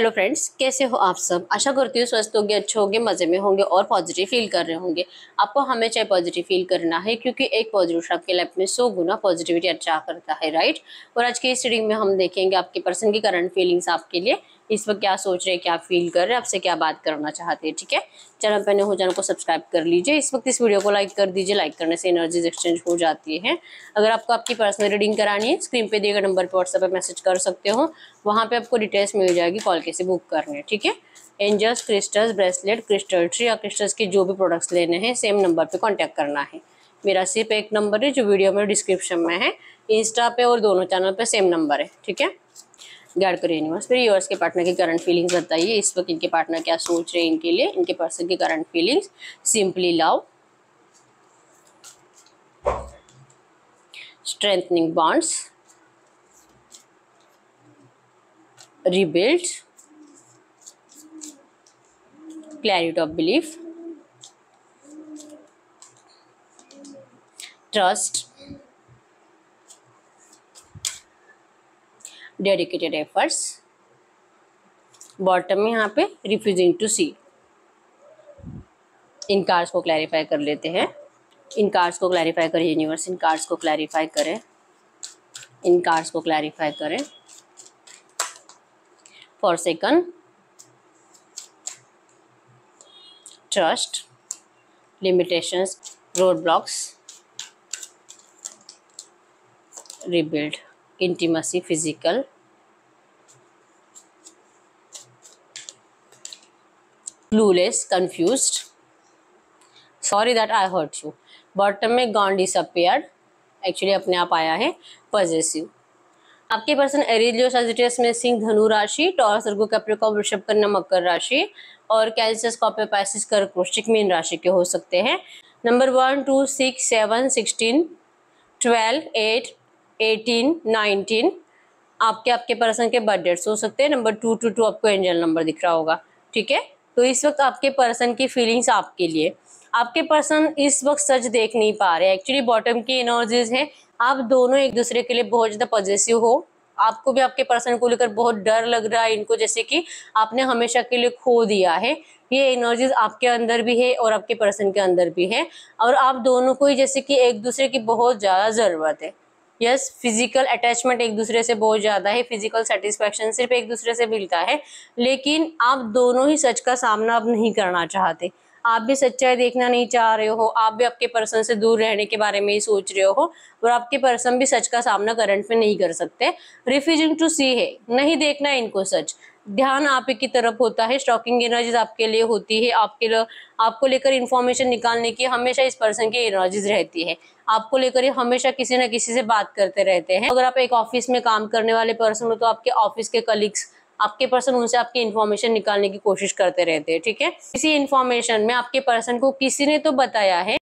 Hello friends कैसे हो आप सब आशा करती हूँ स्वस्थ होंगे अच्छे होंगे मज़े में होंगे और पॉजिटिव फील कर रहे होंगे आपको हमेशा पॉजिटिव फील करना है क्योंकि एक पॉजिटिव आपके लाइफ में सौ गुना पॉजिटिविटी अच्छा करता है राइट और आज की इस रीडिंग में हम देखेंगे आपके पर्सन की करंट फीलिंग्स आपके लिए इस वक्त क्या सोच रहे हैं क्या फील कर रहे हैं आपसे क्या बात करना चाहते हैं ठीक है चैनल पर हो चैनल को सब्सक्राइब कर लीजिए इस वक्त इस वीडियो को लाइक कर दीजिए लाइक करने से एनर्जीज एक्सचेंज हो जाती है अगर आपको आपकी पर्सनल रीडिंग करानी है स्क्रीन पर दिए गए नंबर पर व्हाट्सएप पर मैसेज कर सकते हो वहाँ पर आपको डिटेल्स मिल जाएगी कॉल कैसे बुक करने ठीक है angels crystals bracelet crystal tree या क्रिस्टल्स के जो भी प्रोडक्ट्स लेने हैं सेम नंबर पर कॉन्टैक्ट करना है मेरा सिर्फ एक नंबर है जो वीडियो में डिस्क्रिप्शन में है इंस्टा पे और दोनों चैनल पे सेम नंबर है ठीक है गाइड करो यूनिवर्स फिर यूवर्स के पार्टनर की करंट फीलिंग्स बताइए इस वक्त इनके पार्टनर क्या सोच रहे हैं इनके लिए इनके पर्सन की current feelings simply love strengthening bonds rebuild clarity of belief trust dedicated efforts bottom में यहाँ पे रिफ्यूजिंग टू सी इन कार्स को क्लैरिफाई कर लेते हैं इन कार्स को क्लैरिफाई करें यूनिवर्स इन कार्स को क्लैरिफाई करें इन कार्स को क्लैरिफाई करें for second trust road blocks rebuild intimacy physical clueless confused sorry that i hurt you bottom में gone disappeared actually apne aap aaya hai possessive आपके पर्सन एरिलियो सजिटियस में सिंह धनु राशि टॉरस अर्गो कैप्रिकॉम वृषभ कन्या मकर राशि और कैल्सियस कॉपे पैसिस कर कृष्टिक मीन राशि के हो सकते हैं number one two six seven sixteen twelve eight eighteen nineteen आपके आपके पर्सन के बर्थ डेट्स हो सकते हैं नंबर टू टू टू आपको एंजल नंबर दिख रहा होगा ठीक है तो इस वक्त आपके पर्सन की फीलिंग्स आपके लिए आपके पर्सन इस वक्त सच देख नहीं पा रहे एक्चुअली बॉटम की एनर्जीज हैं आप दोनों एक दूसरे के लिए बहुत ज़्यादा पॉजिटिव हो आपको भी आपके पर्सन को लेकर बहुत डर लग रहा है इनको जैसे कि आपने हमेशा के लिए खो दिया है ये एनर्जीज आपके अंदर भी है और आपके पर्सन के अंदर भी है और आप दोनों को ही जैसे कि एक दूसरे की बहुत ज़्यादा ज़रूरत है यस फिजिकल अटैचमेंट एक दूसरे से बहुत ज़्यादा है फिजिकल सेटिस्फेक्शन सिर्फ एक दूसरे से मिलता है लेकिन आप दोनों ही सच का सामना अब नहीं करना चाहते आप भी सच्चाई देखना नहीं चाह रहे हो आप भी आपके पर्सन से दूर रहने के बारे में ही सोच रहे हो और आपके पर्सन भी सच का सामना करंट में नहीं कर सकते रिफ्यूजिंग टू सी है नहीं देखना है इनको सच ध्यान आप की तरफ होता है स्टॉकिंग एनर्जीज आपके लिए होती है आपके लिए आपको लेकर इन्फॉर्मेशन निकालने की हमेशा इस पर्सन की एनर्जीज रहती है आपको लेकर हमेशा किसी ना किसी से बात करते रहते हैं अगर आप एक ऑफिस में काम करने वाले पर्सन हो तो आपके ऑफिस के कलीग्स आपके पर्सन उनसे आपकी इन्फॉर्मेशन निकालने की कोशिश करते रहते हैं ठीक है इसी इन्फॉर्मेशन में आपके पर्सन को किसी ने तो बताया है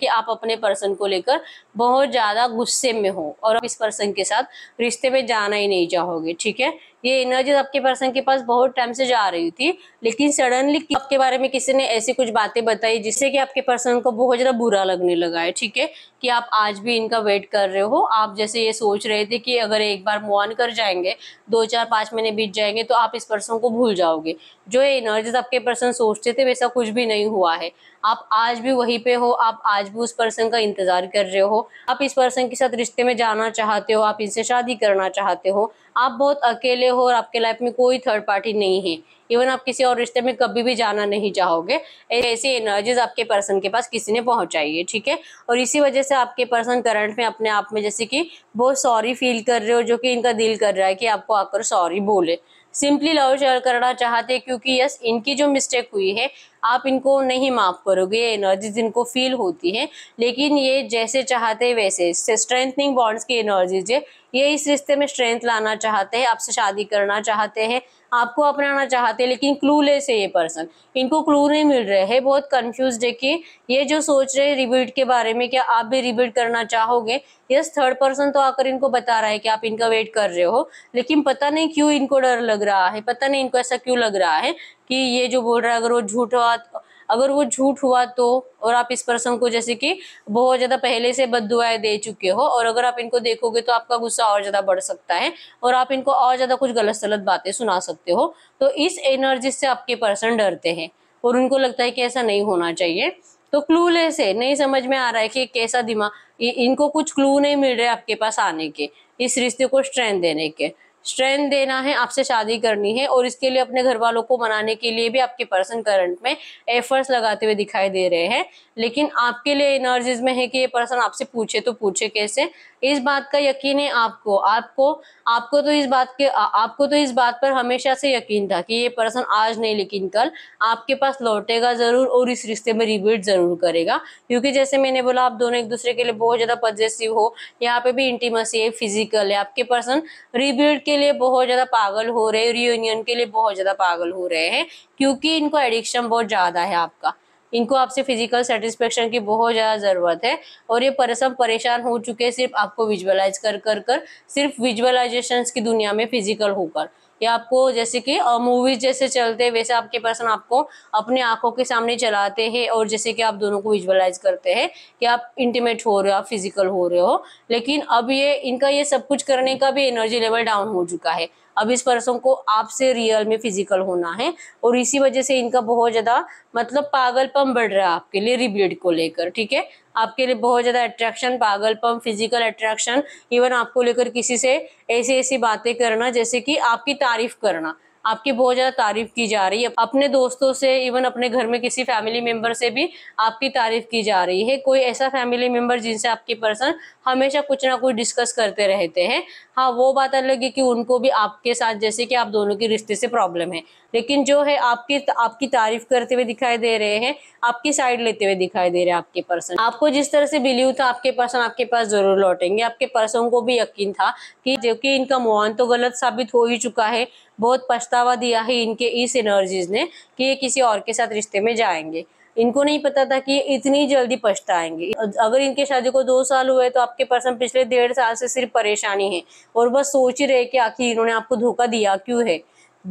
कि आप अपने पर्सन को लेकर बहुत ज़्यादा गुस्से में हो और आप इस पर्सन के साथ रिश्ते में जाना ही नहीं चाहोगे ठीक है ये एनर्जी तो आपके पर्सन के पास बहुत टाइम से जा रही थी लेकिन सडनली आपके बारे में किसी ने ऐसी कुछ बातें बताई जिससे कि आपके पर्सन को बहुत ज़्यादा बुरा लगने लगा है ठीक है कि आप आज भी इनका वेट कर रहे हो आप जैसे ये सोच रहे थे कि अगर एक बार मोन कर जाएंगे दो चार पांच महीने बीत जाएंगे तो आप इस पर्सन को भूल जाओगे जो ये एनर्जीज तो आपके पर्सन सोचते थे वैसा कुछ भी नहीं हुआ है आप आज भी वहीं पे हो आप आज भी उस पर्सन का इंतज़ार कर रहे हो आप इस पर्सन के साथ रिश्ते में जाना चाहते हो आप इनसे शादी करना चाहते हो आप बहुत अकेले हो और आपके लाइफ में कोई थर्ड पार्टी नहीं है इवन आप किसी और रिश्ते में कभी भी जाना नहीं चाहोगे ऐसी एनर्जीज आपके पर्सन के पास किसी ने पहुंचाई है ठीक है और इसी वजह से आपके पर्सन करंट में अपने आप में जैसे कि बहुत सॉरी फील कर रहे हो जो कि इनका दिल कर रहा है कि आपको आकर सॉरी बोले सिंपली लव शेयर करना चाहते क्योंकि यस इनकी जो मिस्टेक हुई है आप इनको नहीं माफ़ करोगे ये एनर्जीज इनको फील होती है लेकिन ये जैसे चाहते वैसे स्ट्रेंथनिंग बॉन्ड्स की एनर्जीज है ये इस रिश्ते में स्ट्रेंथ लाना चाहते हैं आपसे शादी करना चाहते हैं आपको अपनाना चाहते हैं लेकिन क्लू ले है ये पर्सन इनको क्लू नहीं मिल रहे है बहुत कंफ्यूज है कि ये जो सोच रहे हैं रिबीट के बारे में क्या आप भी रिबीट करना चाहोगे यस थर्ड पर्सन तो आकर इनको बता रहा है कि आप इनका वेट कर रहे हो लेकिन पता नहीं क्यों इनको डर लग रहा है पता नहीं इनको ऐसा क्यों लग रहा है कि ये जो बोल रहा है अगर वो झूठ हुआ तो, अगर वो झूठ हुआ तो और आप इस पर्सन को जैसे कि बहुत ज़्यादा पहले से बद दे चुके हो और अगर आप इनको देखोगे तो आपका गुस्सा और ज़्यादा बढ़ सकता है और आप इनको और ज़्यादा कुछ गलत सलत बातें सुना सकते हो तो इस एनर्जी से आपके पर्सन डरते हैं और उनको लगता है कि ऐसा नहीं होना चाहिए तो क्लू ले है नहीं समझ में आ रहा है कि कैसा दिमाग इनको कुछ क्लू नहीं मिल है आपके पास आने के इस रिश्ते को स्ट्रेंथ देने के स्ट्रेंथ देना है आपसे शादी करनी है और इसके लिए अपने घर वालों को मनाने के लिए भी आपके पर्सन करंट में एफर्ट्स लगाते हुए दिखाई दे रहे हैं लेकिन आपके लिए एनर्जीज में है कि ये पर्सन आपसे पूछे तो पूछे कैसे इस बात का यकीन है आपको आपको आपको तो इस बात के आपको तो इस बात पर हमेशा से यकीन था कि ये पर्सन आज नहीं लेकिन कल आपके पास लौटेगा ज़रूर और इस रिश्ते में रिबीट ज़रूर करेगा क्योंकि जैसे मैंने बोला आप दोनों एक दूसरे के लिए बहुत ज़्यादा पॉजेसिव हो यहाँ पे भी इंटीमेसी है फिजिकल है आपके पर्सन रिबीट के लिए बहुत ज़्यादा पागल हो रहे हैं रियूनियन के लिए बहुत ज़्यादा पागल हो रहे हैं क्योंकि इनको एडिक्शन बहुत ज़्यादा है आपका इनको आपसे फिजिकल सेटिस्फेक्शन की बहुत ज़्यादा ज़रूरत है और ये परसम परेशान हो चुके हैं सिर्फ आपको विजुअलाइज कर कर कर सिर्फ विजुअलाइजेशन की दुनिया में फिजिकल होकर या आपको जैसे कि मूवीज जैसे चलते वैसे आपके पर्सन आपको अपने आंखों के सामने चलाते हैं और जैसे कि आप दोनों को विजुअलाइज करते हैं कि आप इंटीमेट हो रहे हो आप फिजिकल हो रहे हो लेकिन अब ये इनका ये सब कुछ करने का भी एनर्जी लेवल डाउन हो चुका है अब इस पर्सन को आपसे रियल में फिजिकल होना है और इसी वजह से इनका बहुत ज़्यादा मतलब पागलपन बढ़ रहा है आपके लिए रिबीड को लेकर ठीक है आपके लिए बहुत ज़्यादा अट्रैक्शन पागलपन फिजिकल अट्रैक्शन इवन आपको लेकर किसी से ऐसी ऐसी बातें करना जैसे कि आपकी तारीफ करना आपकी बहुत ज़्यादा तारीफ की जा रही है अपने दोस्तों से इवन अपने घर में किसी फैमिली मेंबर से भी आपकी तारीफ की जा रही है कोई ऐसा फैमिली मेंबर जिनसे आपकी पर्सन हमेशा कुछ ना कुछ डिस्कस करते रहते हैं हाँ वो बात अलग है कि उनको भी आपके साथ जैसे कि आप दोनों के रिश्ते से प्रॉब्लम है लेकिन जो है आपकी आपकी तारीफ करते हुए दिखाई दे रहे हैं आपकी साइड लेते हुए दिखाई दे रहे हैं आपके पर्सन आपको जिस तरह से बिलीव था आपके पर्सन आपके पास जरूर लौटेंगे आपके पर्सन को भी यकीन था कि जो कि इनका मोहन तो गलत साबित हो ही चुका है बहुत पछतावा दिया है इनके इस एनर्जीज ने कि ये किसी और के साथ रिश्ते में जाएंगे इनको नहीं पता था कि ये इतनी जल्दी पछताएंगे अगर इनके शादी को दो साल हुए तो आपके पर्सन पिछले डेढ़ साल से सिर्फ परेशानी है और बस सोच ही रहे कि आखिर इन्होंने आपको धोखा दिया क्यों है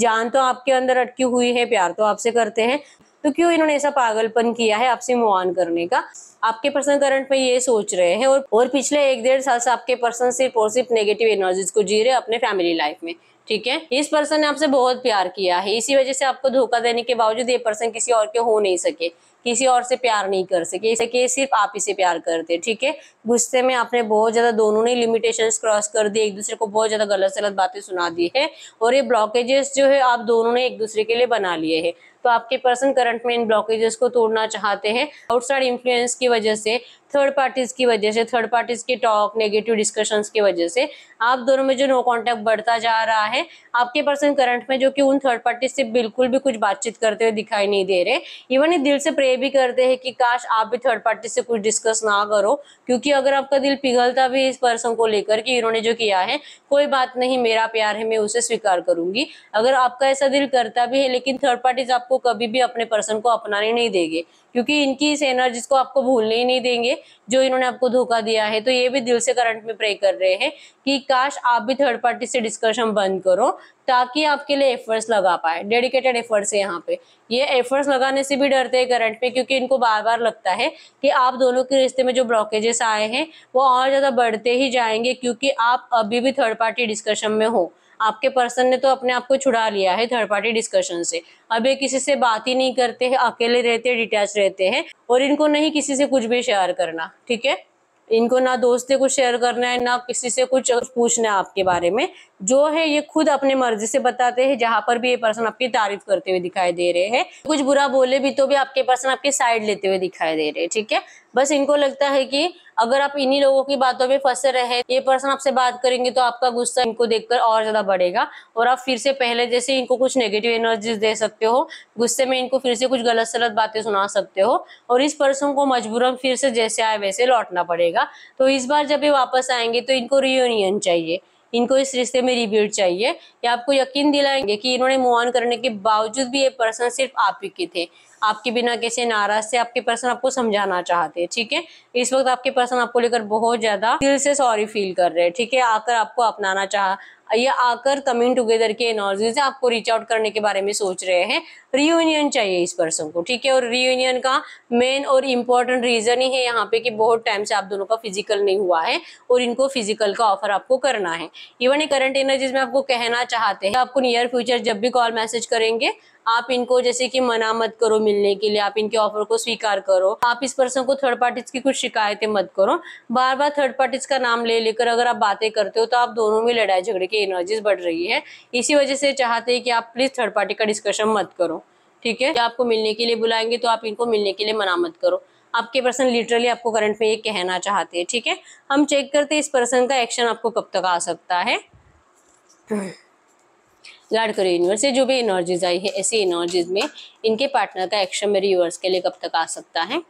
जान तो आपके अंदर अटकी हुई है प्यार तो आपसे करते हैं तो क्यों इन्होंने ऐसा पागलपन किया है आपसे मुआन करने का आपके पर्सन करंट में ये सोच रहे हैं और और पिछले एक डेढ़ साल से आपके पर्सन सिर्फ और सिर्फ नेगेटिव एनर्जीज को जी रहे अपने फैमिली लाइफ में ठीक है इस पर्सन ने आपसे बहुत प्यार किया है इसी वजह से आपको धोखा देने के बावजूद ये पर्सन किसी और के हो नहीं सके किसी और से प्यार नहीं कर सके इसे कि सिर्फ आप इसे प्यार करते ठीक है गुस्से में आपने बहुत ज्यादा दोनों ने लिमिटेशंस क्रॉस कर दी एक दूसरे को बहुत ज्यादा गलत सलत बातें सुना दी है और ये ब्लॉकेजेस जो है आप दोनों ने एक दूसरे के लिए बना लिए है तो आपके पर्सन करंट में इन ब्लॉकेजेस को तोड़ना चाहते हैं आउटसाइड इन्फ्लुएंस की वजह से थर्ड पार्टीज की वजह से थर्ड पार्टीज के टॉक नेगेटिव डिस्कशंस की वजह से आप दोनों में जो नो कॉन्टेक्ट बढ़ता जा रहा है आपके पर्सन करंट में जो कि उन थर्ड पार्टीज से बिल्कुल भी कुछ बातचीत करते हुए दिखाई नहीं दे रहे इवन ये दिल से प्रे भी करते हैं कि काश आप भी थर्ड पार्टी से कुछ डिस्कस ना करो क्योंकि अगर आपका दिल पिघलता भी इस पर्सन को लेकर कि इन्होंने जो किया है कोई बात नहीं मेरा प्यार है मैं उसे स्वीकार करूंगी अगर आपका ऐसा दिल करता भी है लेकिन थर्ड पार्टीज आपको कभी भी अपने पर्सन को अपनाने नहीं देगी क्योंकि इनकी इस एनर्जी को आपको भूलने ही नहीं देंगे जो इन्होंने आपको धोखा दिया है तो ये भी दिल से करंट में प्रे कर रहे हैं कि काश आप भी थर्ड पार्टी से डिस्कशन बंद करो ताकि आपके लिए एफर्ट्स लगा पाए डेडिकेटेड एफर्ट्स है यहाँ पे ये एफर्ट्स लगाने से भी डरते हैं करंट में क्योंकि इनको बार बार लगता है कि आप दोनों के रिश्ते में जो ब्लॉकेजेस आए हैं वो और ज़्यादा बढ़ते ही जाएंगे क्योंकि आप अभी भी थर्ड पार्टी डिस्कशन में हो आपके पर्सन ने तो अपने आप को छुड़ा लिया है थर्ड पार्टी डिस्कशन से अब ये किसी से बात ही नहीं करते हैं अकेले रहते हैं डिटैच रहते हैं और इनको नहीं किसी से कुछ भी शेयर करना ठीक है इनको ना दोस्त से कुछ शेयर करना है ना किसी से कुछ पूछना है आपके बारे में जो है ये खुद अपने मर्जी से बताते हैं जहाँ पर भी ये पर्सन आपकी तारीफ करते हुए दिखाई दे रहे हैं कुछ बुरा बोले भी तो भी आपके पर्सन आपके साइड लेते हुए दिखाई दे रहे हैं ठीक है बस इनको लगता है कि अगर आप इन्हीं लोगों की बातों में फंसे रहे ये पर्सन आपसे बात करेंगे तो आपका गुस्सा इनको देखकर और ज्यादा बढ़ेगा और आप फिर से पहले जैसे इनको कुछ नेगेटिव एनर्जीज दे सकते हो गुस्से में इनको फिर से कुछ गलत सलत बातें सुना सकते हो और इस पर्सन को मजबूरन फिर से जैसे आए वैसे लौटना पड़ेगा तो इस बार जब ये वापस आएंगे तो इनको रियूनियन चाहिए इनको इस रिश्ते में रिब्यूट चाहिए या आपको यकीन दिलाएंगे कि इन्होंने मूव ऑन करने के बावजूद भी ये पर्सन सिर्फ आप ही के थे आपके बिना किसी नाराज से आपके पर्सन आपको समझाना चाहते हैं ठीक है इस वक्त आपके पर्सन आपको लेकर बहुत ज्यादा दिल से सॉरी फील कर रहे हैं ठीक है आकर आपको अपनाना चाह या आकर कमिंग टुगेदर के एनर्जी से आपको रीच आउट करने के बारे में सोच रहे हैं रीयूनियन चाहिए इस पर्सन को ठीक है और रियूनियन का मेन और इम्पोर्टेंट रीज़न ही है यहाँ पे कि बहुत टाइम से आप दोनों का फिजिकल नहीं हुआ है और इनको फिजिकल का ऑफर आपको करना है इवन ये करंट एनर्जीज में आपको कहना चाहते हैं आपको नियर फ्यूचर जब भी कॉल मैसेज करेंगे आप इनको जैसे कि मना मत करो मिलने के लिए आप इनके ऑफर को स्वीकार करो आप इस पर्सन को थर्ड पार्टीज की कुछ शिकायतें मत करो बार बार थर्ड पार्टीज का नाम ले लेकर अगर आप बातें करते हो तो आप दोनों में लड़ाई झगड़े की एनर्जीज बढ़ रही है इसी वजह से चाहते हैं कि आप प्लीज थर्ड पार्टी का डिस्कशन मत करो ठीक है आपको मिलने के लिए बुलाएंगे तो आप इनको मिलने के लिए मना मत करो आपके पर्सन लिटरली आपको करंट में ये कहना चाहते हैं ठीक है हम चेक करते हैं इस पर्सन का एक्शन आपको कब तक आ सकता है हम्म। लाडकरी यूनिवर्स ये जो भी एनर्जीज आई है ऐसी एनर्जीज में इनके पार्टनर का एक्शन मेरे यूवर्स के लिए कब तक आ सकता है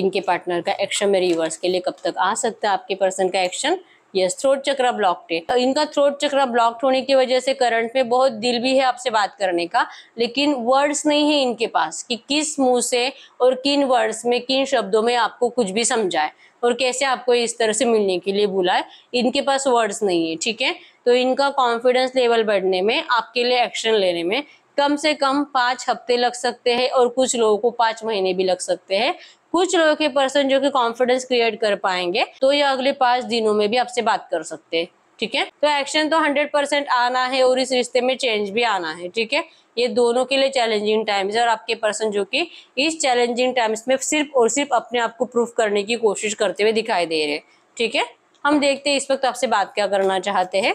इनके पार्टनर का एक्शन मेरे यूवर्स के लिए कब तक आ सकता है आपके पर्सन का action yes throat chakra blocked है इनका थ्रोट चक्र ब्लॉक्ड होने की वजह से करंट में बहुत दिल भी है आपसे बात करने का लेकिन वर्ड्स नहीं है इनके पास कि किस मुंह से और किन वर्ड्स में किन शब्दों में आपको कुछ भी समझाए और कैसे आपको इस तरह से मिलने के लिए बुलाए इनके पास वर्ड्स नहीं है ठीक है तो इनका कॉन्फिडेंस लेवल बढ़ने में आपके लिए एक्शन लेने में कम से कम पाँच हफ्ते लग सकते हैं और कुछ लोगों को पाँच महीने भी लग सकते हैं कुछ लोगों के पर्सन जो कि कॉन्फिडेंस क्रिएट कर पाएंगे तो ये अगले पाँच दिनों में भी आपसे बात कर सकते हैं ठीक है तो एक्शन तो हंड्रेड परसेंट आना है और इस रिश्ते में चेंज भी आना है ठीक है ये दोनों के लिए चैलेंजिंग टाइम्स है और आपके पर्सन जो कि इस चैलेंजिंग टाइम्स में सिर्फ और सिर्फ अपने आप को प्रूफ करने की कोशिश करते हुए दिखाई दे रहे हैं ठीक है हम देखते हैं इस वक्त आपसे बात क्या करना चाहते हैं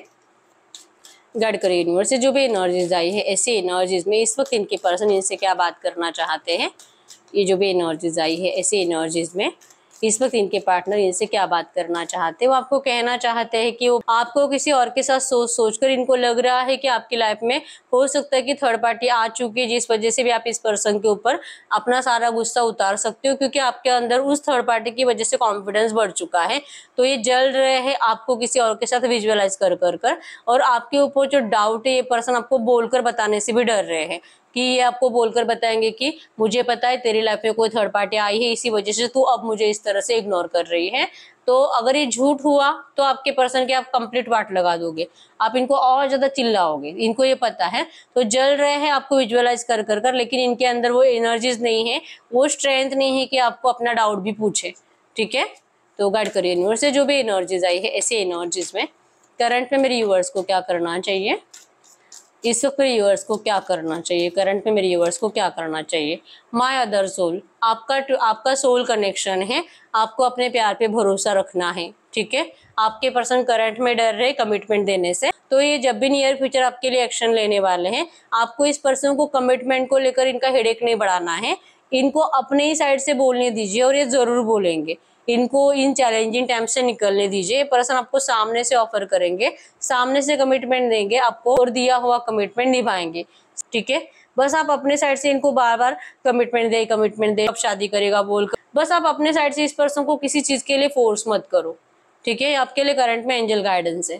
गढ़ करिए यूनिवर्स से जो भी एनर्जीज आई है ऐसी एनर्जीज में इस वक्त इनके पर्सन इनसे क्या बात करना चाहते हैं ये जो भी एनर्जीज आई है ऐसी एनर्जीज में इस वक्त इनके पार्टनर इनसे क्या बात करना चाहते वो आपको कहना चाहते हैं कि वो आपको किसी और के साथ सोच सोच कर इनको लग रहा है कि आपकी लाइफ में हो सकता है कि थर्ड पार्टी आ चुकी है जिस वजह से भी आप इस पर्सन के ऊपर अपना सारा गुस्सा उतार सकते हो क्योंकि आपके अंदर उस थर्ड पार्टी की वजह से कॉन्फिडेंस बढ़ चुका है तो ये जल रहे है आपको किसी और के साथ विजुअलाइज कर कर कर और आपके ऊपर जो डाउट है ये पर्सन आपको बोलकर बताने से भी डर रहे हैं कि ये आपको बोलकर बताएंगे कि मुझे पता है तेरी लाइफ में कोई थर्ड पार्टी आई है इसी वजह से तू अब मुझे इस तरह से इग्नोर कर रही है तो अगर ये झूठ हुआ तो आपके पर्सन के आप कंप्लीट वाट लगा दोगे आप इनको और ज़्यादा चिल्लाओगे इनको ये पता है तो जल रहे हैं आपको विजुअलाइज कर कर कर लेकिन इनके अंदर वो एनर्जीज नहीं है वो स्ट्रेंथ नहीं है कि आपको अपना डाउट भी पूछे ठीक है तो गाइड करिए यूनिवर्स से जो भी एनर्जीज आई है ऐसे एनर्जीज में करंट में मेरे यूवर्स को क्या करना चाहिए इस वक्त मेरे यूवर्स को क्या करना चाहिए करंट में मेरे यूवर्स को क्या करना चाहिए माई अदर सोल आपका आपका सोल कनेक्शन है आपको अपने प्यार पे भरोसा रखना है ठीक है आपके पर्सन करंट में डर रहे कमिटमेंट देने से तो ये जब भी नियर फ्यूचर आपके लिए एक्शन लेने वाले हैं आपको इस पर्सन को कमिटमेंट को लेकर इनका हेडेक नहीं बढ़ाना है इनको अपने ही साइड से बोलने दीजिए और ये ज़रूर बोलेंगे इनको इन चैलेंजिंग टाइम से निकलने दीजिए ये पर्सन आपको सामने से ऑफर करेंगे सामने से कमिटमेंट देंगे आपको और दिया हुआ कमिटमेंट निभाएंगे ठीक है बस आप अपने साइड से इनको बार बार कमिटमेंट दे कमिटमेंट दे आप शादी करेगा बोलकर बस आप अपने साइड से इस पर्सन को किसी चीज़ के लिए फोर्स मत करो ठीक है आपके लिए करंट में एंजल गाइडेंस है